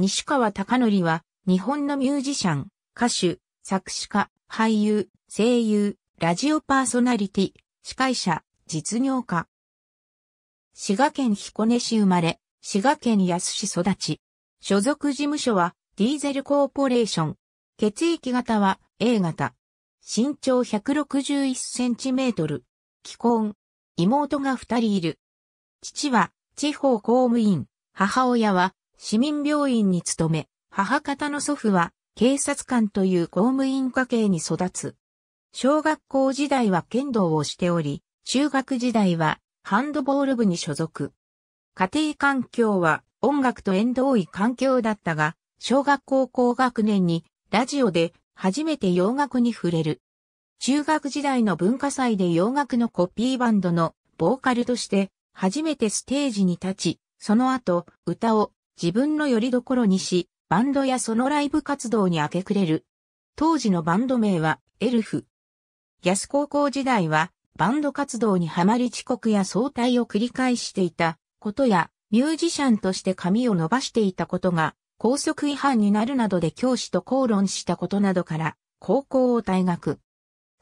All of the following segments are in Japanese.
西川貴則は、日本のミュージシャン、歌手、作詞家、俳優、声優、ラジオパーソナリティ、司会者、実業家。滋賀県彦根市生まれ、滋賀県安市育ち。所属事務所は、ディーゼルコーポレーション。血液型は、A 型。身長161センチメートル。既婚。妹が二人いる。父は、地方公務員。母親は、市民病院に勤め、母方の祖父は警察官という公務員家系に育つ。小学校時代は剣道をしており、中学時代はハンドボール部に所属。家庭環境は音楽と縁遠い環境だったが、小学校高学年にラジオで初めて洋楽に触れる。中学時代の文化祭で洋楽のコピーバンドのボーカルとして初めてステージに立ち、その後歌を自分の拠り所にし、バンドやそのライブ活動に明け暮れる。当時のバンド名は、エルフ。安高校時代は、バンド活動にはまり遅刻や早退を繰り返していたことや、ミュージシャンとして髪を伸ばしていたことが、高速違反になるなどで教師と口論したことなどから、高校を退学。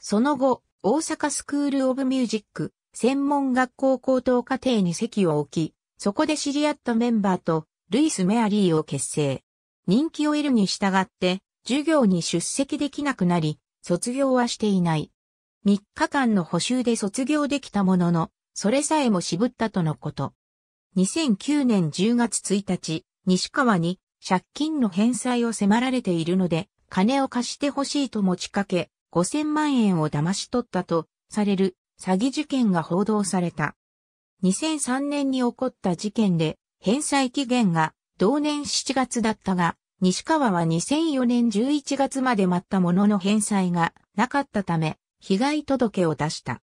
その後、大阪スクールオブミュージック、専門学校高等課程に席を置き、そこで知り合ったメンバーとルイス・メアリーを結成。人気を得るに従って、授業に出席できなくなり、卒業はしていない。3日間の補修で卒業できたものの、それさえも渋ったとのこと。2009年10月1日、西川に借金の返済を迫られているので、金を貸してほしいと持ちかけ、5000万円を騙し取ったとされる詐欺事件が報道された。2003年に起こった事件で返済期限が同年7月だったが、西川は2004年11月まで待ったものの返済がなかったため、被害届を出した。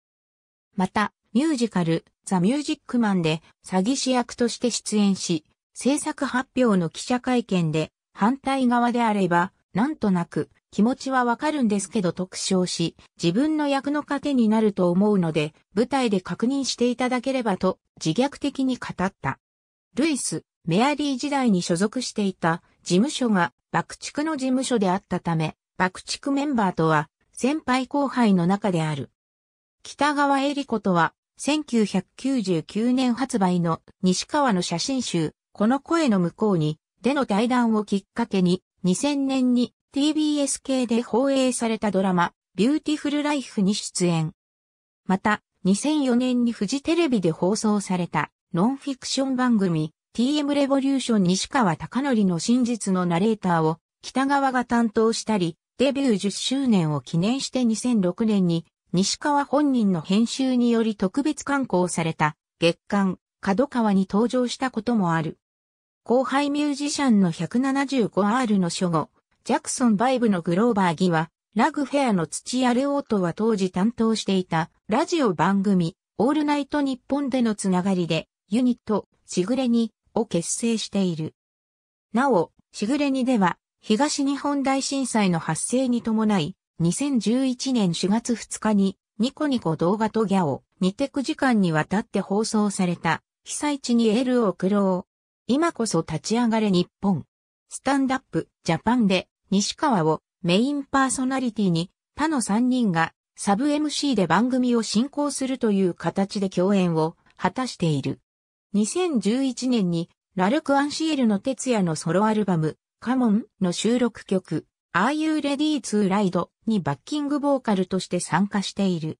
また、ミュージカル、ザ・ミュージックマンで詐欺師役として出演し、制作発表の記者会見で反対側であれば、なんとなく気持ちはわかるんですけど特徴し、自分の役の糧になると思うので、舞台で確認していただければと自虐的に語った。ルイス・メアリー時代に所属していた事務所が爆竹の事務所であったため、爆竹メンバーとは先輩後輩の中である。北川恵理子とは1999年発売の西川の写真集、この声の向こうに、での対談をきっかけに、2000年に TBS 系で放映されたドラマ、ビューティフルライフに出演。また、2004年にフジテレビで放送された、ノンフィクション番組 TM レボリューション西川貴則の真実のナレーターを北川が担当したり、デビュー10周年を記念して2006年に西川本人の編集により特別刊行された月刊角川に登場したこともある。後輩ミュージシャンの 175R の初号、ジャクソン・バイブのグローバーギは、ラグフェアの土屋レオートは当時担当していたラジオ番組、オールナイト日本でのつながりで、ユニット、しぐれにを結成している。なお、しぐれにでは、東日本大震災の発生に伴い、2011年4月2日に、ニコニコ動画とギャオ、似テク時間にわたって放送された、被災地にエールを送ろう。今こそ立ち上がれ日本。スタンダップジャパンで西川をメインパーソナリティに他の3人がサブ MC で番組を進行するという形で共演を果たしている。2011年にラルク・アンシエルの哲也のソロアルバム、カモンの収録曲、Are You Ready to Ride にバッキングボーカルとして参加している。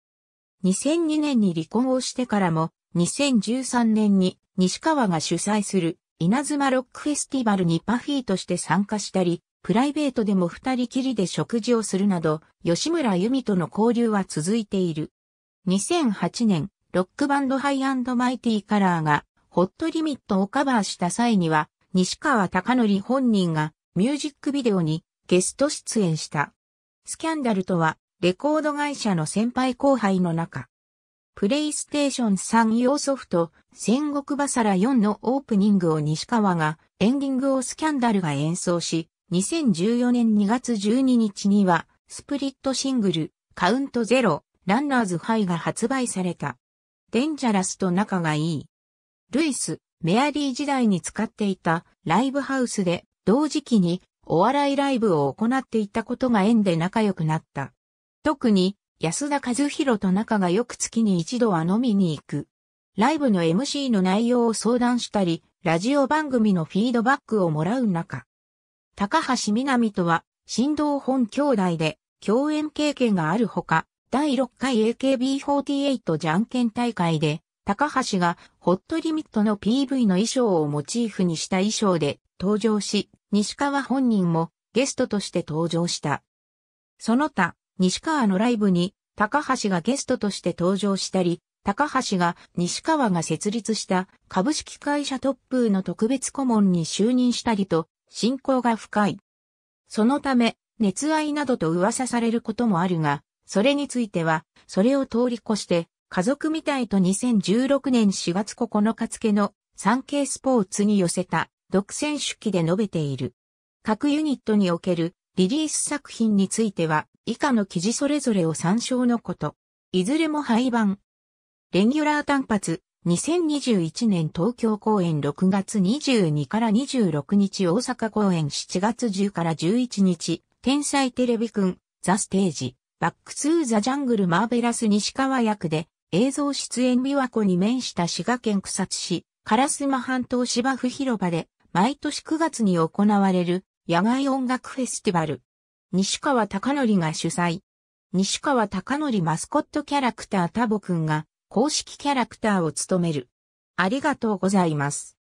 2002年に離婚をしてからも、2013年に西川が主催する稲妻ロックフェスティバルにパフィーとして参加したり、プライベートでも二人きりで食事をするなど、吉村由美との交流は続いている。2008年、ロックバンドハイマイティカラーがホットリミットをカバーした際には、西川貴則本人がミュージックビデオにゲスト出演した。スキャンダルとは、レコード会社の先輩後輩の中。プレイステーション3用ソフト、戦国バサラ4のオープニングを西川が、エンディングをスキャンダルが演奏し、2014年2月12日には、スプリットシングル、カウントゼロ、ランナーズハイが発売された。デンジャラスと仲がいい。ルイス・メアリー時代に使っていたライブハウスで同時期にお笑いライブを行っていたことが縁で仲良くなった。特に安田和弘と仲が良く月に一度は飲みに行く。ライブの MC の内容を相談したり、ラジオ番組のフィードバックをもらう中、高橋みなみとは、振動本兄弟で共演経験があるほか、第6回 AKB48 じゃんけん大会で高橋がホットリミットの PV の衣装をモチーフにした衣装で登場し、西川本人もゲストとして登場した。その他、西川のライブに高橋がゲストとして登場したり、高橋が西川が設立した株式会社トップの特別顧問に就任したりと、親交が深い。そのため、熱愛などと噂されることもあるが、それについては、それを通り越して、家族みたいと2016年4月9日付の産経スポーツに寄せた独占手記で述べている。各ユニットにおけるリリース作品については以下の記事それぞれを参照のこと。いずれも廃盤。レギュラー単発、2021年東京公演6月22から26日大阪公演7月10から11日、天才テレビくん、ザステージ、バックツーザジャングルマーベラス西川役で、映像出演琵琶湖に面した滋賀県草津市、烏間半島芝生広場で毎年9月に行われる野外音楽フェスティバル。西川貴則が主催。西川貴則マスコットキャラクタータボくんが公式キャラクターを務める。ありがとうございます。